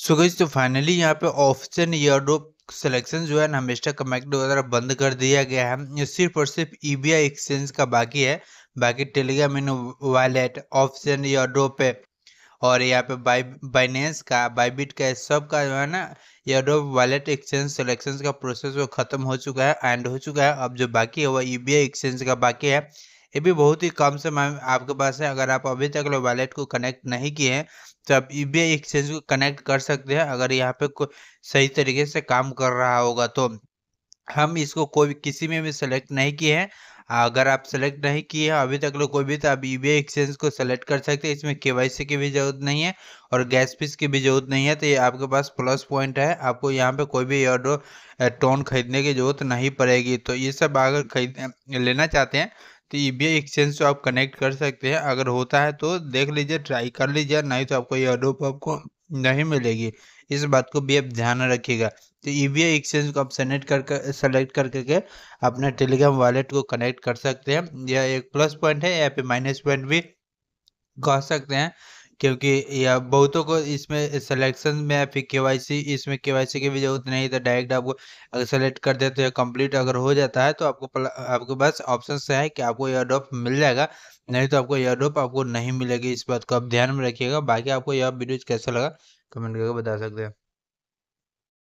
सो गई तो फाइनली यहाँ पे ऑप्शन ईयर सिलेक्शन जो है ना हमेशा कमेक्ट द्वारा बंद कर दिया गया है ये सिर्फ और सिर्फ ई e एक्सचेंज का बाकी है बाकी टेलीग्राम इन वॉलेट ऑप्शन ईयर पे और यहाँ पे बाई बाइनेंस का बाईबिट का सब का जो है ना ये डो वॉलेट एक्सचेंज सिलेक्शन का प्रोसेस वो खत्म हो चुका है एंड हो चुका है अब जो बाकी है वह ई एक्सचेंज का बाकी है ये भी बहुत ही कम समय आपके पास है अगर आप अभी तक लो वॉलेट को कनेक्ट नहीं किए हैं तो आप ई एक्सचेंज को कनेक्ट कर सकते हैं अगर यहाँ पे सही तरीके से काम कर रहा होगा तो हम इसको कोई किसी में भी सेलेक्ट नहीं किए हैं अगर आप सेलेक्ट नहीं किए हैं अभी तक लोग कोई भी तो आप ई एक्सचेंज को सेलेक्ट कर सकते हैं इसमें के की भी ज़रूरत नहीं है और गैस फीस की भी ज़रूरत नहीं है तो ये आपके पास प्लस पॉइंट है आपको यहाँ पे कोई भी एयरडो टोन खरीदने की ज़रूरत नहीं पड़ेगी तो ये सब अगर खरीद लेना चाहते हैं तो ई बी एक्सचेंज से तो आप कनेक्ट कर सकते हैं अगर होता है तो देख लीजिए ट्राई कर लीजिए नहीं तो आपको ये अडोप आपको नहीं मिलेगी इस बात को भी आप ध्यान रखिएगा तो ई बी एक्सचेंज को आप सेलेक्ट करके सेलेक्ट करके के अपने टेलीग्राम वॉलेट को कनेक्ट कर सकते हैं यह एक प्लस पॉइंट है या फिर माइनस पॉइंट भी कह सकते हैं क्योंकि या बहुतों को इसमें सिलेक्शन में फिर के सी इसमें के सी की भी जरूरत नहीं तो डायरेक्ट आपको अगर सेलेक्ट कर देते हैं कंप्लीट अगर हो जाता है तो आपको आपके पास ऑप्शन है कि आपको एयरड्रॉप मिल जाएगा नहीं तो आपको एयरड्रॉप आपको नहीं मिलेगी इस बात को आप ध्यान में रखिएगा बाकी आपको यह वीडियो कैसा लगा कमेंट करके बता सकते हैं